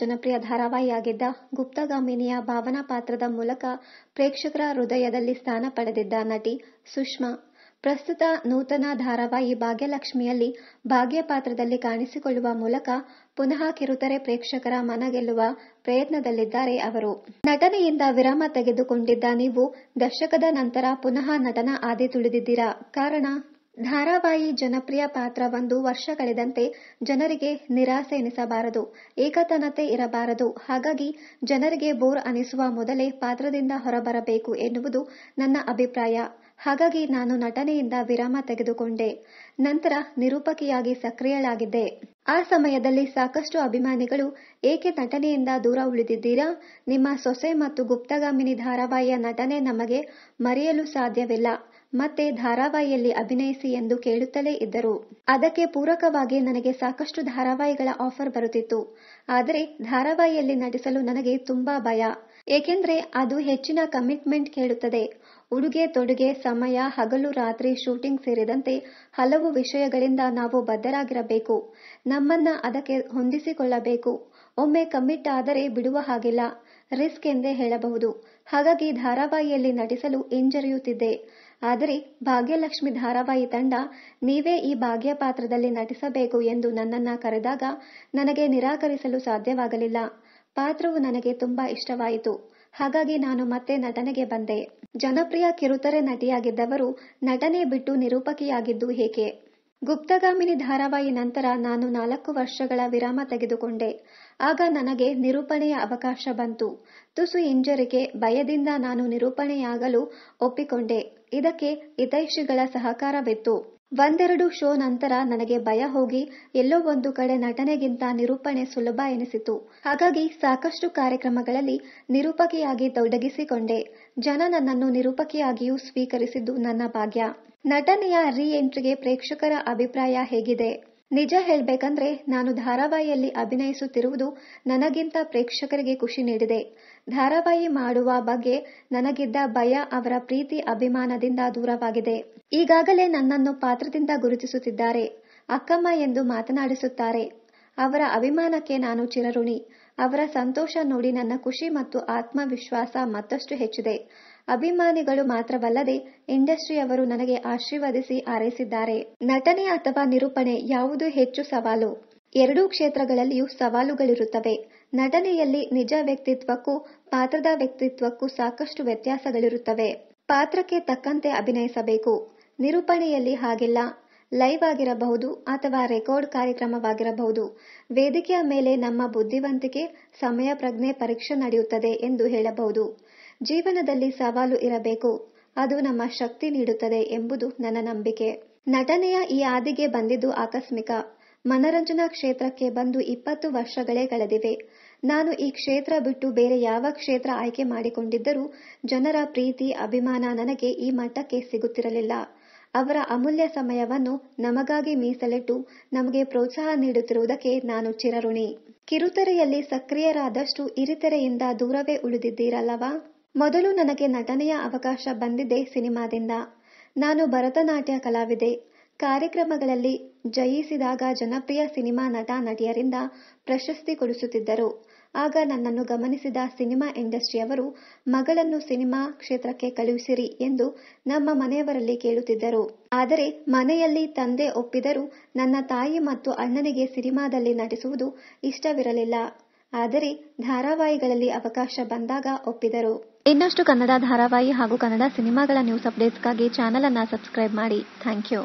ಜನಪ್ರಿಯ ಧಾರಾವಾಹಿಯಾಗಿದ್ದ ಗುಪ್ತಗಾಮಿನಿಯ ಭಾವನಾ ಪಾತ್ರದ ಮೂಲಕ ಪ್ರೇಕ್ಷಕರ ಹೃದಯದಲ್ಲಿ ಸ್ಥಾನ ಪಡೆದಿದ್ದ ನಟಿ ಸುಷ್ಮಾ ಪ್ರಸ್ತುತ ನೂತನ ಧಾರಾವಾಹಿ ಭಾಗ್ಯಲಕ್ಷ್ಮಿಯಲ್ಲಿ ಭಾಗ್ಯ ಪಾತ್ರದಲ್ಲಿ ಕಾಣಿಸಿಕೊಳ್ಳುವ ಮೂಲಕ ಪುನಃ ಕಿರುತೆರೆ ಪ್ರೇಕ್ಷಕರ ಮನ ಗೆಲ್ಲುವ ಪ್ರಯತ್ನದಲ್ಲಿದ್ದಾರೆ ಅವರು ನಟನೆಯಿಂದ ವಿರಾಮ ತೆಗೆದುಕೊಂಡಿದ್ದ ನೀವು ದಶಕದ ನಂತರ ಪುನಃ ನಟನ ಆದಿ ತುಳಿದಿದ್ದೀರಾ ಕಾರಣ ಧಾರಾವಾಹಿ ಜನಪ್ರಿಯ ಪಾತ್ರವೊಂದು ವರ್ಷ ಕಳೆದಂತೆ ಜನರಿಗೆ ನಿರಾಸೆ ಎನಿಸಬಾರದು ಏಕತನತೆ ಇರಬಾರದು ಹಾಗಾಗಿ ಜನರಿಗೆ ಬೋರ್ ಅನಿಸುವ ಮೊದಲೇ ಪಾತ್ರದಿಂದ ಹೊರಬರಬೇಕು ಎನ್ನುವುದು ನನ್ನ ಅಭಿಪ್ರಾಯ ಹಾಗಾಗಿ ನಾನು ನಟನೆಯಿಂದ ವಿರಾಮ ತೆಗೆದುಕೊಂಡೆ ನಂತರ ನಿರೂಪಕಿಯಾಗಿ ಸಕ್ರಿಯಳಾಗಿದ್ದೆ ಆ ಸಮಯದಲ್ಲಿ ಸಾಕಷ್ಟು ಅಭಿಮಾನಿಗಳು ಏಕೆ ನಟನೆಯಿಂದ ದೂರ ಉಳಿದಿದ್ದೀರಾ ನಿಮ್ಮ ಸೊಸೆ ಮತ್ತು ಗುಪ್ತಗಾಮಿನಿ ಧಾರಾವಾಹಿಯ ನಟನೆ ನಮಗೆ ಮರೆಯಲು ಸಾಧ್ಯವಿಲ್ಲ ಮತ್ತೆ ಧಾರಾವಾಹಿಯಲ್ಲಿ ಅಭಿನಯಿಸಿ ಎಂದು ಕೇಳುತ್ತಲೇ ಇದ್ದರು ಅದಕ್ಕೆ ಪೂರಕವಾಗಿ ನನಗೆ ಸಾಕಷ್ಟು ಧಾರಾವಾಹಿಗಳ ಆಫರ್ ಬರುತ್ತಿತ್ತು ಆದರೆ ಧಾರಾವಾಹಿಯಲ್ಲಿ ನಟಿಸಲು ನನಗೆ ತುಂಬಾ ಭಯ ಏಕೆಂದರೆ ಅದು ಹೆಚ್ಚಿನ ಕಮಿಟ್ಮೆಂಟ್ ಕೇಳುತ್ತದೆ ಉಡುಗೆ ತೊಡುಗೆ ಸಮಯ ಹಗಲು ರಾತ್ರಿ ಶೂಟಿಂಗ್ ಸೇರಿದಂತೆ ಹಲವು ವಿಷಯಗಳಿಂದ ನಾವು ಬದ್ಧರಾಗಿರಬೇಕು ನಮ್ಮನ್ನ ಅದಕ್ಕೆ ಹೊಂದಿಸಿಕೊಳ್ಳಬೇಕು ಒಮ್ಮೆ ಕಮಿಟ್ ಆದರೆ ಬಿಡುವ ಹಾಗಿಲ್ಲ ರಿಸ್ಕ್ ಎಂದೇ ಹೇಳಬಹುದು ಹಾಗಾಗಿ ಧಾರಾವಾಹಿಯಲ್ಲಿ ನಟಿಸಲು ಹಿಂಜರಿಯುತ್ತಿದ್ದೆ ಆದರೆ ಭಾಗ್ಯಲಕ್ಷ್ಮಿ ಧಾರಾವಾಹಿ ತಂಡ ನೀವೇ ಈ ಭಾಗ್ಯ ಪಾತ್ರದಲ್ಲಿ ನಟಿಸಬೇಕು ಎಂದು ನನ್ನನ್ನು ಕರೆದಾಗ ನನಗೆ ನಿರಾಕರಿಸಲು ಸಾಧ್ಯವಾಗಲಿಲ್ಲ ಪಾತ್ರವು ನನಗೆ ತುಂಬಾ ಇಷ್ಟವಾಯಿತು ಹಾಗಾಗಿ ನಾನು ಮತ್ತೆ ನಟನೆಗೆ ಬಂದೆ ಜನಪ್ರಿಯ ಕಿರುತೆರೆ ನಟಿಯಾಗಿದ್ದವರು ನಟನೆ ಬಿಟ್ಟು ನಿರೂಪಕಿಯಾಗಿದ್ದು ಏಕೆ ಗುಪ್ತಗಾಮಿನಿ ಧಾರಾವಾಹಿ ನಂತರ ನಾನು ನಾಲ್ಕು ವರ್ಷಗಳ ವಿರಾಮ ತೆಗೆದುಕೊಂಡೆ ಆಗ ನನಗೆ ನಿರೂಪಣೆಯ ಅವಕಾಶ ಬಂತು ತುಸು ಇಂಜರಿಗೆ ಭಯದಿಂದ ನಾನು ನಿರೂಪಣೆಯಾಗಲು ಒಪ್ಪಿಕೊಂಡೆ ಇದಕ್ಕೆ ಹಿತೈಷಿಗಳ ಸಹಕಾರವಿತ್ತು ಒಂದೆರಡು ಶೋ ನಂತರ ನನಗೆ ಭಯ ಹೋಗಿ ಎಲ್ಲೋ ಒಂದು ಕಡೆ ನಟನೆಗಿಂತ ನಿರೂಪಣೆ ಸುಲಭ ಎನಿಸಿತು ಹಾಗಾಗಿ ಸಾಕಷ್ಟು ಕಾರ್ಯಕ್ರಮಗಳಲ್ಲಿ ನಿರೂಪಕಿಯಾಗಿ ತೊಡಗಿಸಿಕೊಂಡೆ ಜನ ನನ್ನನ್ನು ನಿರೂಪಕಿಯಾಗಿಯೂ ಸ್ವೀಕರಿಸಿದ್ದು ನನ್ನ ಭಾಗ್ಯ ನಟನೆಯ ರೀಎಂಟ್ರಿಗೆ ಎಂಟ್ರಿಗೆ ಪ್ರೇಕ್ಷಕರ ಅಭಿಪ್ರಾಯ ಹೇಗಿದೆ ನಿಜ ಹೇಳಬೇಕಂದ್ರೆ ನಾನು ಧಾರಾವಾಹಿಯಲ್ಲಿ ಅಭಿನಯಿಸುತ್ತಿರುವುದು ನನಗಿಂತ ಪ್ರೇಕ್ಷಕರಿಗೆ ಖುಷಿ ನೀಡಿದೆ ಧಾರಾವಾಹಿ ಮಾಡುವ ಬಗ್ಗೆ ನನಗಿದ್ದ ಭಯ ಅವರ ಪ್ರೀತಿ ಅಭಿಮಾನದಿಂದ ದೂರವಾಗಿದೆ ಈಗಾಗಲೇ ನನ್ನನ್ನು ಪಾತ್ರದಿಂದ ಗುರುತಿಸುತ್ತಿದ್ದಾರೆ ಅಕ್ಕಮ್ಮ ಎಂದು ಮಾತನಾಡಿಸುತ್ತಾರೆ ಅವರ ಅಭಿಮಾನಕ್ಕೆ ನಾನು ಚಿರಋಣಿ ಅವರ ಸಂತೋಷ ನೋಡಿ ನನ್ನ ಖುಷಿ ಮತ್ತು ಆತ್ಮವಿಶ್ವಾಸ ಮತ್ತಷ್ಟು ಹೆಚ್ಚಿದೆ ಅಭಿಮಾನಿಗಳು ಮಾತ್ರವಲ್ಲದೆ ಇಂಡಸ್ಟ್ರಿಯವರು ನನಗೆ ಆಶೀರ್ವದಿಸಿ ಹಾರೈಸಿದ್ದಾರೆ ನಟನೆ ಅಥವಾ ನಿರೂಪಣೆ ಯಾವುದು ಹೆಚ್ಚು ಸವಾಲು ಎರಡೂ ಕ್ಷೇತ್ರಗಳಲ್ಲಿಯೂ ಸವಾಲುಗಳಿರುತ್ತವೆ ನಟನೆಯಲ್ಲಿ ನಿಜ ವ್ಯಕ್ತಿತ್ವಕ್ಕೂ ಪಾತ್ರದ ವ್ಯಕ್ತಿತ್ವಕ್ಕೂ ಸಾಕಷ್ಟು ವ್ಯತ್ಯಾಸಗಳಿರುತ್ತವೆ ಪಾತ್ರಕ್ಕೆ ತಕ್ಕಂತೆ ಅಭಿನಯಿಸಬೇಕು ನಿರೂಪಣೆಯಲ್ಲಿ ಹಾಗಿಲ್ಲ ಲೈವ್ ಆಗಿರಬಹುದು ಅಥವಾ ರೆಕಾರ್ಡ್ ಕಾರ್ಯಕ್ರಮವಾಗಿರಬಹುದು ವೇದಿಕೆಯ ಮೇಲೆ ನಮ್ಮ ಬುದ್ಧಿವಂತಿಕೆ ಸಮಯ ಪ್ರಜ್ಞೆ ಪರೀಕ್ಷೆ ನಡೆಯುತ್ತದೆ ಎಂದು ಹೇಳಬಹುದು ಜೀವನದಲ್ಲಿ ಸವಾಲು ಇರಬೇಕು ಅದು ನಮ್ಮ ಶಕ್ತಿ ನೀಡುತ್ತದೆ ಎಂಬುದು ನನ್ನ ನಂಬಿಕೆ ನಟನೆಯ ಈ ಆದಿಗೆ ಬಂದಿದ್ದು ಆಕಸ್ಮಿಕ ಮನರಂಜನಾ ಕ್ಷೇತ್ರಕ್ಕೆ ಬಂದು ಇಪ್ಪತ್ತು ವರ್ಷಗಳೇ ಕಳೆದಿವೆ ನಾನು ಈ ಕ್ಷೇತ್ರ ಬಿಟ್ಟು ಬೇರೆ ಯಾವ ಕ್ಷೇತ್ರ ಆಯ್ಕೆ ಮಾಡಿಕೊಂಡಿದ್ದರೂ ಜನರ ಪ್ರೀತಿ ಅಭಿಮಾನ ನನಗೆ ಈ ಮಟ್ಟಕ್ಕೆ ಸಿಗುತ್ತಿರಲಿಲ್ಲ ಅವರ ಅಮೂಲ್ಯ ಸಮಯವನ್ನು ನಮಗಾಗಿ ಮೀಸಲಿಟ್ಟು ನಮಗೆ ಪ್ರೋತ್ಸಾಹ ನೀಡುತ್ತಿರುವುದಕ್ಕೆ ನಾನು ಚಿರಋಣಿ ಕಿರುತೆರೆಯಲ್ಲಿ ಸಕ್ರಿಯರಾದಷ್ಟು ಇರಿತೆರೆಯಿಂದ ದೂರವೇ ಉಳಿದಿದ್ದೀರಲ್ಲವಾ ಮೊದಲು ನನಗೆ ನಟನೆಯ ಅವಕಾಶ ಬಂದಿದೆ ಸಿನಿಮಾದಿಂದ ನಾನು ಭರತನಾಟ್ಯ ಕಲಾವಿದೆ ಕಾರ್ಯಕ್ರಮಗಳಲ್ಲಿ ಜಯಿಸಿದಾಗ ಜನಪ್ರಿಯ ಸಿನಿಮಾ ನಟ ನಟಿಯರಿಂದ ಪ್ರಶಸ್ತಿ ಕೊಡಿಸುತ್ತಿದ್ದರು ಆಗ ನನ್ನನ್ನು ಗಮನಿಸಿದ ಸಿನಿಮಾ ಇಂಡಸ್ಟ್ರಿಯವರು ಮಗಳನ್ನು ಸಿನಿಮಾ ಕ್ಷೇತ್ರಕ್ಕೆ ಕಳುಹಿಸಿರಿ ಎಂದು ನಮ್ಮ ಮನೆಯವರಲ್ಲಿ ಕೇಳುತ್ತಿದ್ದರು ಆದರೆ ಮನೆಯಲ್ಲಿ ತಂದೆ ಒಪ್ಪಿದರೂ ನನ್ನ ತಾಯಿ ಮತ್ತು ಅಣ್ಣನಿಗೆ ಸಿನಿಮಾದಲ್ಲಿ ನಟಿಸುವುದು ಇಷ್ಟವಿರಲಿಲ್ಲ ಆದರೆ ಧಾರಾವಾಹಿಗಳಲ್ಲಿ ಅವಕಾಶ ಬಂದಾಗ ಒಪ್ಪಿದರು ಇನ್ನಷ್ಟು ಕನ್ನಡ ಧಾರಾವಾಹಿ ಹಾಗೂ ಕನ್ನಡ ಸಿನಿಮಾಗಳ ನ್ಯೂಸ್ ಅಪ್ಡೇಟ್ಸ್ಗಾಗಿ ಚಾನೆಲ್ ಅನ್ನು ಸಬ್ಸ್ಕ್ರೈಬ್ ಮಾಡಿ ಥ್ಯಾಂಕ್ ಯು